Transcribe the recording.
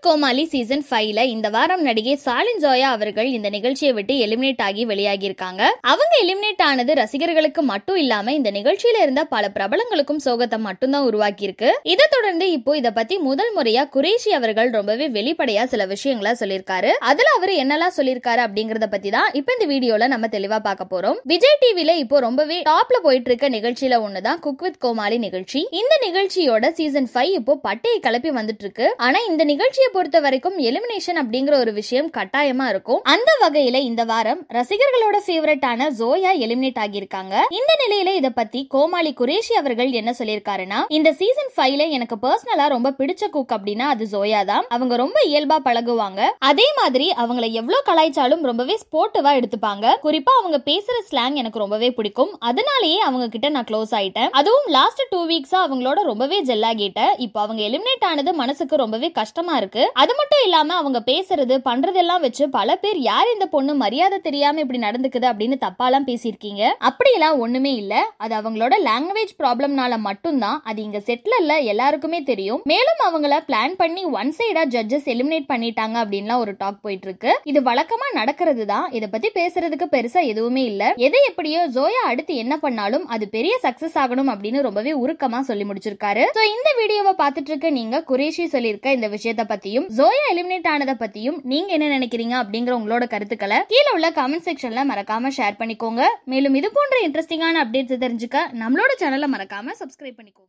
சூரத் கோமாளி season ஃபைவ்ல இந்த வாரம் நடிகை சாலின் ஜோயா அவர்கள் இந்த நிகழ்ச்சியை விட்டு எலிமினேட் ஆகி வெளியாகி இருக்காங்க அவங்க எலிமினேட் ஆனது ரசிகர்களுக்கு மட்டும் இல்லாம இந்த நிகழ்ச்சியில இருந்த பல பிரபலங்களுக்கும் சோகத்தை மட்டும்தான் உருவாக்கி இருக்கு இதை தொடர்ந்து இப்போ இத பத்தி முதல் முறையா குரேஷி அவர்கள் ரொம்பவே வெளிப்படையா சில விஷயங்களா சொல்லியிருக்காரு அதுல அவர் என்னெல்லாம் சொல்லியிருக்காரு அப்படிங்கறத பத்தி தான் இப்ப இந்த வீடியோல நம்ம தெளிவா பார்க்க போறோம் விஜய் டிவில இப்போ ரொம்பவே டாப்ல போயிட்டு இருக்க நிகழ்ச்சியில ஒண்ணுதான் குக் வித் கோமாளி நிகழ்ச்சி இந்த நிகழ்ச்சியோட சீசன் ஃபைவ் இப்போ பட்டையை கிளப்பி வந்துட்டு இருக்கு ஆனா இந்த நிகழ்ச்சியை விஜயை பொறுத்த வரைக்கும் எலிமினேஷன் அப்படிங்கிற ஒரு விஷயம் கட்டாயமா இருக்கும் அந்த வகையில இந்த வாரம் ரசிகர்களோட ஆன ஜோயா எலிமினேட் ஆகியிருக்காங்க இந்த நிலையில இத பத்தி கோமாளி குரேஷி அவர்கள் என்ன சொல்லியிருக்காருன்னா இந்த சீசன் ஃபைவ்ல எனக்கு பர்சனலா ரொம்ப பிடிச்ச குக் அப்படின்னா அது ஜோயா தான் அவங்க ரொம்ப இயல்பா பழகுவாங்க அதே மாதிரி அவங்கள எவ்வளவு கலாய்ச்சாலும் ரொம்பவே ஸ்போர்ட்டிவா எடுத்துப்பாங்க குறிப்பா அவங்க பேசுற ஸ்லாங் எனக்கு ரொம்பவே பிடிக்கும் அதனாலேயே அவங்க கிட்ட நான் க்ளோஸ் ஆயிட்டேன் அதுவும் லாஸ்ட் டூ வீக்ஸா அவங்களோட ரொம்பவே ஜெல்லாகிட்டேன் இப்போ அவங்க எலிமினேட் ஆனது மனசுக்கு ரொம்பவே கஷ்டமா இருக்கு இருக்கு அது மட்டும் இல்லாம அவங்க பேசுறது பண்றதெல்லாம் வச்சு பல பேர் யார் இந்த பொண்ணு மரியாதை தெரியாம இப்படி நடந்துக்குது அப்படின்னு தப்பா எல்லாம் பேசியிருக்கீங்க எல்லாம் ஒண்ணுமே இல்ல அது அவங்களோட லாங்குவேஜ் ப்ராப்ளம்னால மட்டும்தான் அது இங்க செட்டில் எல்லாருக்குமே தெரியும் மேலும் அவங்கள பிளான் பண்ணி ஒன் சைடா ஜட்ஜஸ் எலிமினேட் பண்ணிட்டாங்க அப்படின்லாம் ஒரு டாக் போயிட்டு இருக்கு இது வழக்கமா நடக்கிறது தான் இதை பத்தி பேசுறதுக்கு பெருசா எதுவுமே இல்ல எது எப்படியோ ஜோயா அடுத்து என்ன பண்ணாலும் அது பெரிய சக்சஸ் ஆகணும் அப்படின்னு ரொம்பவே உருக்கமா சொல்லி முடிச்சிருக்காரு சோ இந்த வீடியோவை பார்த்துட்டு இருக்க நீங்க குரேஷி சொல்லியிருக்க இந்த விஷயத்த பத்தி பத்தியும் ஜோயா எலிமினேட் ஆனதை பத்தியும் நீங்க என்ன நினைக்கிறீங்க அப்படிங்கிற உங்களோட கருத்துக்களை கீழே உள்ள கமெண்ட் செக்ஷன்ல மறக்காம ஷேர் பண்ணிக்கோங்க மேலும் இது போன்ற இன்ட்ரெஸ்டிங்கான அப்டேட்ஸ் தெரிஞ்சுக்க நம்மளோட சேனலை மறக்காம சப்ஸ்கிரைப் பண்ணிக்கோங்க